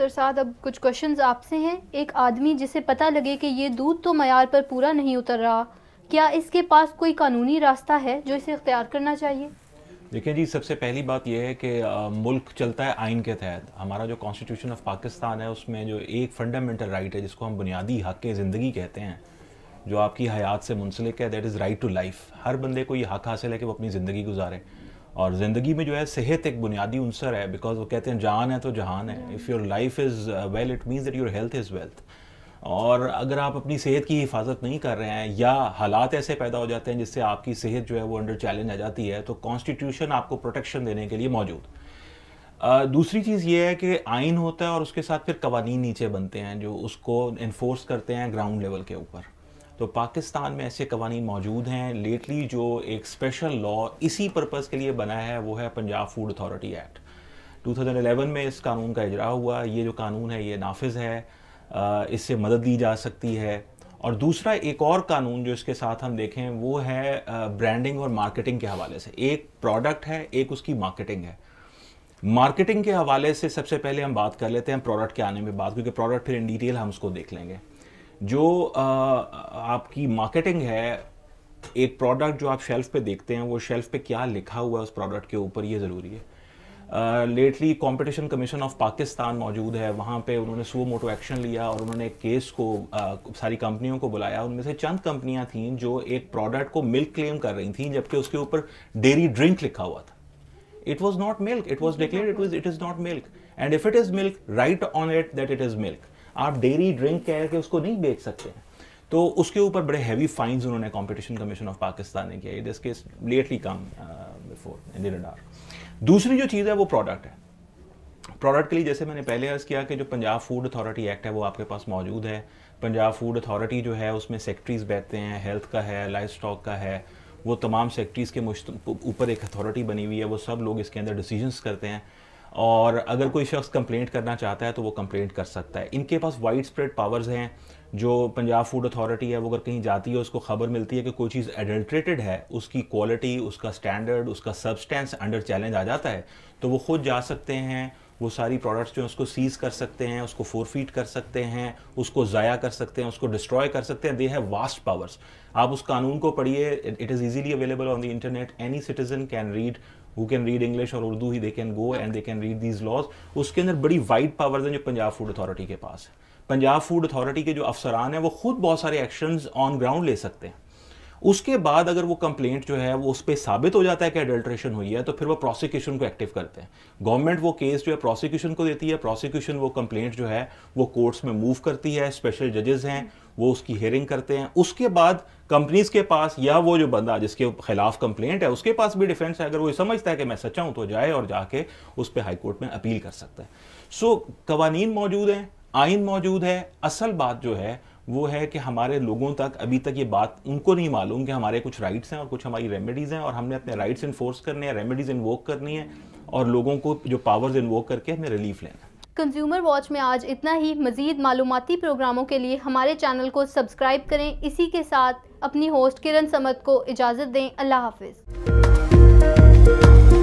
sir साथ अब कुछ क्वेश्चंस आपसे हैं एक आदमी जिसे पता लगे कि ये दूध तो मैार पर पूरा नहीं उतर रहा क्या इसके पास कोई कानूनी रास्ता है जो इसे अख्तियार करना चाहिए देखिए जी सबसे पहली बात यह है कि मुल्क चलता है आइन के तहत हमारा जो कॉन्स्टिट्यूशन ऑफ पाकिस्तान है उसमें जो एक फंडामेंटल राइट है जिसको हम बुनियादी हक ज़िंदगी कहते हैं जो आपकी हयात से मुंसलिक है that is right to life हर बंदे को ये हक हासिल है कि वो अपनी ज़िंदगी गुजारे और ज़िंदगी में जो है सेहत एक बुनियादी अनसर है बिकॉज वो कहते हैं जान है तो जहान है if your life is well it means that your health is wealth और अगर आप अपनी सेहत की हिफाजत नहीं कर रहे हैं या हालात ऐसे पैदा हो जाते हैं जिससे आपकी सेहत जो है वो अंडर चैलेंज आ जाती है तो कॉन्स्टिट्यूशन आपको प्रोटेक्शन देने के लिए मौजूद दूसरी चीज़ ये है कि आइन होता है और उसके साथ फिर कवानीन नीचे बनते हैं जो उसको इन्फोर्स करते हैं ग्राउंड लेवल के ऊपर तो पाकिस्तान में ऐसे कवानी मौजूद हैं लेटली जो एक स्पेशल लॉ इसी पर्पज़ के लिए बना है वो है पंजाब फूड अथॉरिटी एक्ट 2011 में इस कानून का इजरा हुआ ये जो कानून है ये नाफिज है इससे मदद ली जा सकती है और दूसरा एक और कानून जो इसके साथ हम देखें वो है ब्रांडिंग और मार्केटिंग के हवाले से एक प्रोडक्ट है एक उसकी मार्केटिंग है मार्केटिंग के हवाले से सबसे पहले हम बात कर लेते हैं प्रोडक्ट के आने में बात क्योंकि प्रोडक्ट फिर इन डिटेल हम उसको देख लेंगे जो आपकी मार्केटिंग है एक प्रोडक्ट जो आप शेल्फ पे देखते हैं वो शेल्फ पे क्या लिखा हुआ है उस प्रोडक्ट के ऊपर ये ज़रूरी है lately competition commission of Pakistan मौजूद है वहाँ पे उन्होंने सो मोटो एक्शन लिया और उन्होंने एक केस को uh, सारी कंपनियों को बुलाया उनमें से चंद कंपनियाँ थीं जो एक प्रोडक्ट को मिल्क क्लेम कर रही थी जबकि उसके ऊपर डेयरी ड्रिंक लिखा हुआ था it was not milk it was declare it was it is not milk and if it is milk write on it that it is milk आप डेयरी ड्रिंक कह के उसको नहीं बेच सकते हैं तो उसके ऊपर बड़े हैवी फाइंस उन्होंने कंपटीशन कमीशन ऑफ पाकिस्तान ने किया this case lately come before इन दूसरी जो चीज़ है वो प्रोडक्ट है प्रोडक्ट के लिए जैसे मैंने पहले अर्ज़ किया कि जो पंजाब फूड अथॉरिटी एक्ट है वो आपके पास मौजूद है पंजाब फूड अथॉरिटी जो है उसमें सेक्ट्रीज बैठते हैं हेल्थ का है लाइफ स्टॉक का है वो तमाम सेक्ट्रीज के ऊपर एक अथॉरिटी बनी हुई है वो सब लोग इसके अंदर डिसीजंस करते हैं और अगर कोई शख्स कंप्लेंट करना चाहता है तो वो कंप्लेंट कर सकता है इनके पास वाइड स्प्रेड पावर्स हैं जो पंजाब फूड अथॉरिटी है वो अगर कहीं जाती है उसको खबर मिलती है कि कोई चीज़ एडल्ट्रेटेड है उसकी क्वालिटी उसका स्टैंडर्ड उसका सब्सटेंस अंडर चैलेंज आ जाता है तो वो खुद जा सकते हैं वो सारी प्रोडक्ट्स जो है उसको सीज कर सकते हैं उसको फोरफीट कर सकते हैं उसको ज़ाया कर सकते हैं उसको डिस्ट्रॉय कर सकते हैं दे हैव वास्ट पावर्स आप उस कानून को पढ़िए it is easily available on the internet any citizen can read who can read English और उर्दू ही they can go and they can read these laws उसके अंदर बड़ी वाइड पावर्स हैं जो पंजाब फूड अथॉरिटी के पास है पंजाब फूड अथॉरिटी के जो अफसरान हैं वो खुद बहुत सारे एक्शंस ऑन ग्राउंड ले सकते हैं उसके बाद अगर वो कंप्लेंट जो है वो उस पर साबित हो जाता है कि एडल्ट्रेशन हुई है तो फिर वो प्रोसिक्यूशन को एक्टिव करते हैं गवर्नमेंट वो केस जो है प्रोसिक्यूशन को देती है प्रोसिक्यूशन वो कंप्लेंट जो है वो कोर्ट्स में मूव करती है स्पेशल जजेस हैं वो उसकी हेयरिंग करते हैं उसके बाद कंपनीज के पास या वो जो बंदा जिसके खिलाफ कंप्लेंट है उसके पास भी डिफेंस है अगर वो समझता है कि मैं सच्चा हूं तो जाए और जाके उस पर हाईकोर्ट में अपील कर सकता है सो so, कवानीन मौजूद हैं आइन मौजूद है असल बात जो है वो है कि हमारे लोगों तक अभी तक ये बात उनको नहीं मालूम कि हमारे कुछ राइट्स हैं और कुछ हमारी रेमेडीज़ हैं और हमने अपने राइट्स इन्फोर्स करने हैं रेमेडीज़ इन्वोक करनी है और लोगों को जो पावर्स इन्वोक करके हमें रिलीफ लेना कंज्यूमर वॉच में आज इतना ही मजीद मालूमती प्रोग्रामों के लिए हमारे चैनल को सब्सक्राइब करें इसी के साथ अपनी होस्ट किरण समत को इजाज़त दें अल्लाह हाफिज़